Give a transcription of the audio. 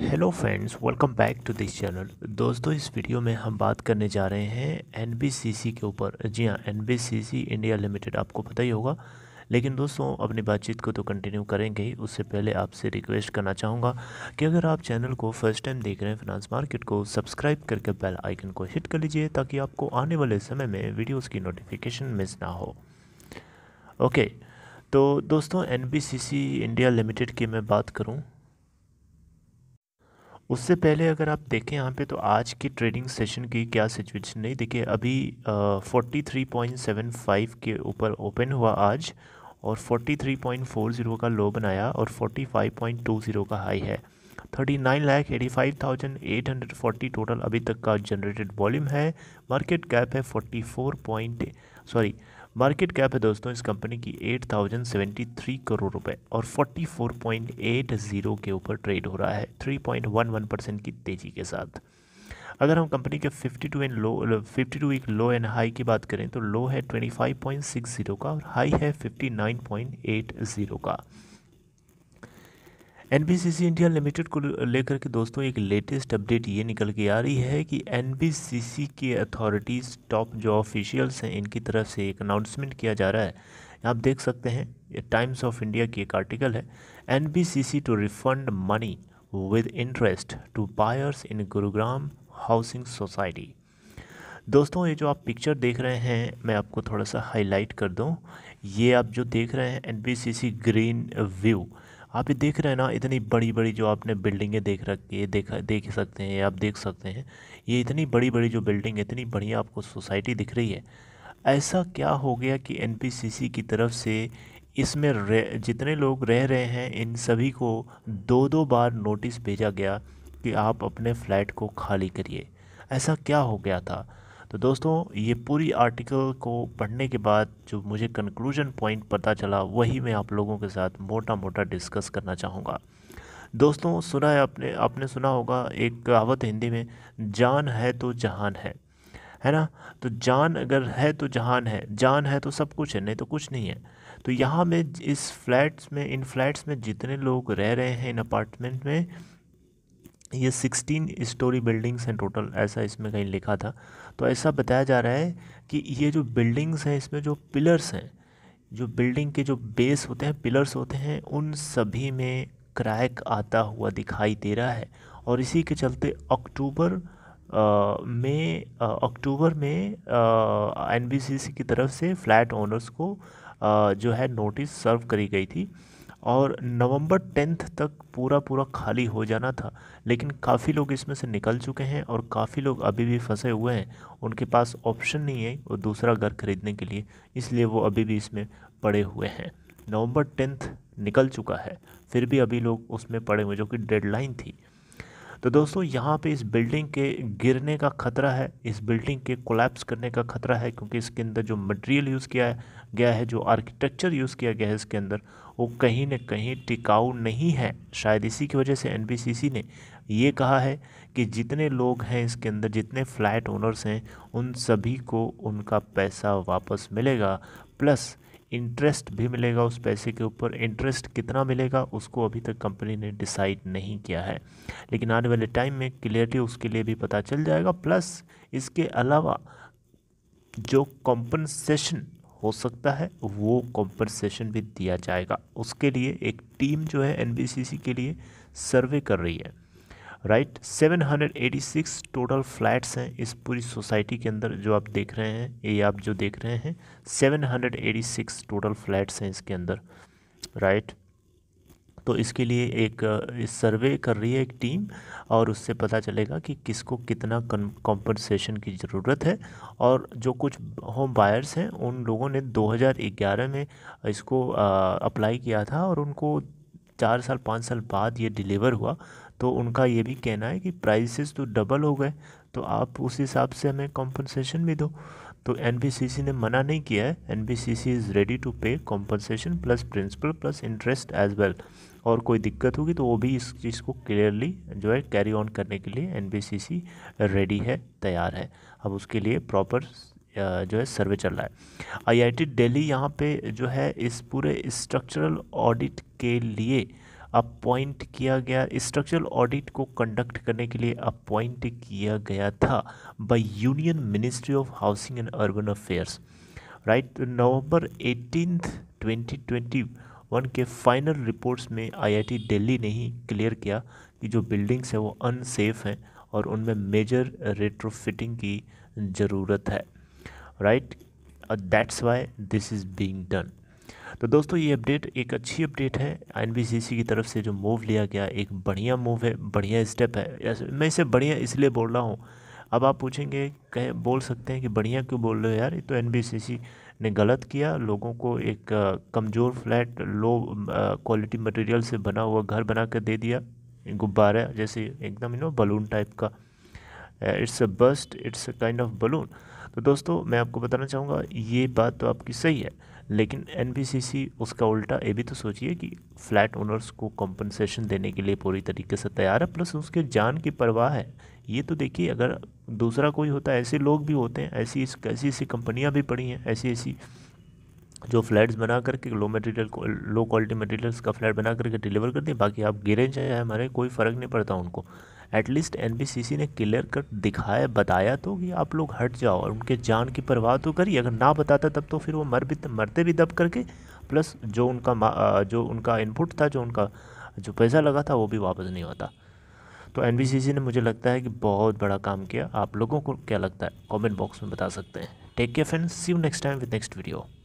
Hello friends welcome back to this channel दोस्तों इस video में हम बात करने जा रहे हैं एनबीसीसी के ऊपर जी हाँ एनबीसीसी इंडिया लिमिटेड आपको पता ही होगा लेकिन दोस्तों अपनी बातचीत को तो कंटिन्यू करेंगे ही उससे पहले आपसे रिक्वेस्ट करना चाहूँगा कि अगर आप चैनल को फर्स्ट टाइम देख रहे हैं फिनांस मार्केट को सब्सक्राइब करके बेल आइकन को हिट कर लीजिए ताकि आपको आने वाले समय में वीडियोज़ की नोटिफिकेशन मिस ना हो ओके तो दोस्तों एन इंडिया लिमिटेड की मैं बात करूँ उससे पहले अगर आप देखें यहाँ पे तो आज की ट्रेडिंग सेशन की क्या सिचुएशन नहीं देखिए अभी forty three point seven five के ऊपर ओपन हुआ आज और forty three point four zero का लो बनाया और forty five point two zero का हाई है thirty nine lakh eighty five thousand eight hundred forty total अभी तक का जनरेटेड वॉल्यूम है मार्केट कैप है forty four point sorry market cap है दोस्तों इस कंपनी की 8073 करोड़ रुपए और 44.80 के ऊपर ट्रेड हो रहा है 3.11 परसेंट की तेज़ी के साथ अगर हम कंपनी के 52 and low 52 week low and high की बात करें तो लो है 25.60 का और हाई है 59.80 का एन इंडिया लिमिटेड को लेकर के दोस्तों एक लेटेस्ट अपडेट ये निकल के आ रही है कि एन के अथॉरिटीज़ टॉप जो ऑफिशियल्स हैं इनकी तरफ से एक अनाउंसमेंट किया जा रहा है आप देख सकते हैं टाइम्स ऑफ इंडिया की एक आर्टिकल है N to refund money with interest to buyers in Gurugram housing society दोस्तों ये जो आप पिक्चर देख रहे हैं मैं आपको थोड़ा सा हाईलाइट कर दूँ ये आप जो देख रहे हैं एन ग्रीन व्यू आप ये देख रहे हैं ना इतनी बड़ी बड़ी जो आपने बिल्डिंगें देख रखी है देखा देख सकते हैं आप देख सकते हैं ये इतनी बड़ी बड़ी जो बिल्डिंग इतनी बढ़िया आपको सोसाइटी दिख रही है ऐसा क्या हो गया कि एन की तरफ से इसमें जितने लोग रह रहे हैं इन सभी को दो दो बार नोटिस भेजा गया कि आप अपने फ्लैट को खाली करिए ऐसा क्या हो गया था तो दोस्तों ये पूरी आर्टिकल को पढ़ने के बाद जो मुझे कंक्लूजन पॉइंट पता चला वही मैं आप लोगों के साथ मोटा मोटा डिस्कस करना चाहूँगा दोस्तों सुना है आपने आपने सुना होगा एक कहावत हिंदी में जान है तो जहान है है ना तो जान अगर है तो जहान है जान है तो सब कुछ है नहीं तो कुछ नहीं है तो यहाँ में इस फ्लैट्स में इन फ्लैट्स में जितने लोग रह रहे हैं इन अपार्टमेंट में ये सिक्सटीन स्टोरी बिल्डिंग्स हैं टोटल ऐसा इसमें कहीं लिखा था तो ऐसा बताया जा रहा है कि ये जो बिल्डिंग्स हैं इसमें जो पिलर्स हैं जो बिल्डिंग के जो बेस होते हैं पिलर्स होते हैं उन सभी में क्रैक आता हुआ दिखाई दे रहा है और इसी के चलते अक्टूबर में अक्टूबर में एन की तरफ से फ्लैट ओनर्स को आ, जो है नोटिस सर्व करी गई थी और नवंबर टेंथ तक पूरा पूरा खाली हो जाना था लेकिन काफ़ी लोग इसमें से निकल चुके हैं और काफ़ी लोग अभी भी फंसे हुए हैं उनके पास ऑप्शन नहीं है और दूसरा घर खरीदने के लिए इसलिए वो अभी भी इसमें पड़े हुए हैं नवंबर टेंथ निकल चुका है फिर भी अभी लोग उसमें पड़े हुए जो कि डेडलाइन थी तो दोस्तों यहाँ पे इस बिल्डिंग के गिरने का खतरा है इस बिल्डिंग के कोलैप्स करने का खतरा है क्योंकि इसके अंदर जो मटेरियल यूज़ किया गया है जो आर्किटेक्चर यूज़ किया गया है इसके अंदर वो कहीं ना कहीं टिकाऊ नहीं है शायद इसी की वजह से एन ने ये कहा है कि जितने लोग हैं इसके अंदर जितने फ्लैट ओनर्स हैं उन सभी को उनका पैसा वापस मिलेगा प्लस इंटरेस्ट भी मिलेगा उस पैसे के ऊपर इंटरेस्ट कितना मिलेगा उसको अभी तक कंपनी ने डिसाइड नहीं किया है लेकिन आने वाले टाइम में क्लियरली उसके लिए भी पता चल जाएगा प्लस इसके अलावा जो कॉम्पनसेशन हो सकता है वो कॉम्पनसेशन भी दिया जाएगा उसके लिए एक टीम जो है एन के लिए सर्वे कर रही है राइट 786 टोटल फ्लैट्स हैं इस पूरी सोसाइटी के अंदर जो आप देख रहे हैं ये आप जो देख रहे हैं 786 टोटल फ्लैट्स हैं इसके अंदर राइट right? तो इसके लिए एक इस सर्वे कर रही है एक टीम और उससे पता चलेगा कि किसको कितना कॉम्पनसेशन की ज़रूरत है और जो कुछ होम बायर्स हैं उन लोगों ने 2011 में इसको अप्लाई किया था और उनको चार साल पाँच साल बाद ये डिलीवर हुआ तो उनका ये भी कहना है कि प्राइसेस तो डबल हो गए तो आप उस हिसाब से हमें कॉम्पनसेशन भी दो तो एन ने मना नहीं किया है N is ready to pay compensation plus principal plus interest as well और कोई दिक्कत होगी तो वो भी इस चीज़ को क्लियरली जो है कैरी ऑन करने के लिए एन रेडी है तैयार है अब उसके लिए प्रॉपर जो है सर्वे चल रहा है आईआईटी दिल्ली यहाँ पे जो है इस पूरे स्ट्रक्चरल ऑडिट के लिए अपॉइंट किया गया स्ट्रक्चरल ऑडिट को कंडक्ट करने के लिए अपॉइंट किया गया था by union ministry of housing and urban affairs right November eighteen twenty के फाइनल रिपोर्ट्स में आई दिल्ली ने ही क्लियर किया कि जो बिल्डिंग्स हैं वो अनसेफ हैं और उनमें मेजर रेट्रोफिटिंग की ज़रूरत है right that's why this is being done तो दोस्तों ये अपडेट एक अच्छी अपडेट है एन की तरफ से जो मूव लिया गया एक बढ़िया मूव है बढ़िया स्टेप है मैं इसे बढ़िया इसलिए बोल रहा हूँ अब आप पूछेंगे कह बोल सकते हैं कि बढ़िया क्यों बोल रहे हो यार तो एन ने गलत किया लोगों को एक कमज़ोर फ्लैट लो क्वालिटी मटेरियल से बना हुआ घर बना कर दे दिया गुब्बारा जैसे एकदम यू नो बलून टाइप का it's a bust it's a kind of balloon तो दोस्तों मैं आपको बताना चाहूँगा ये बात तो आपकी सही है लेकिन एन उसका उल्टा ये भी तो सोचिए कि फ्लैट ओनर्स को कॉम्पनसेशन देने के लिए पूरी तरीके से तैयार है प्लस उसके जान की परवाह है ये तो देखिए अगर दूसरा कोई होता है ऐसे लोग भी होते हैं ऐसी ऐसी ऐसी कंपनियाँ भी पड़ी हैं ऐसी ऐसी जो फ्लैट्स बना करके low material low quality materials का फ्लैट बना करके डिलीवर कर हैं बाकी आप गिरे जाए हमारे कोई फ़र्क नहीं पड़ता उनको एटलीस्ट एन ने क्लियर कट दिखाया बताया तो कि आप लोग हट जाओ और उनके जान की परवाह तो करिए अगर ना बताता तब तो फिर वो मर भी मरते भी दब करके प्लस जो उनका जो उनका इनपुट था जो उनका जो पैसा लगा था वो भी वापस नहीं होता तो एन ने मुझे लगता है कि बहुत बड़ा काम किया आप लोगों को क्या लगता है कॉमेंट बॉक्स में बता सकते हैं take care friend see you next time with next video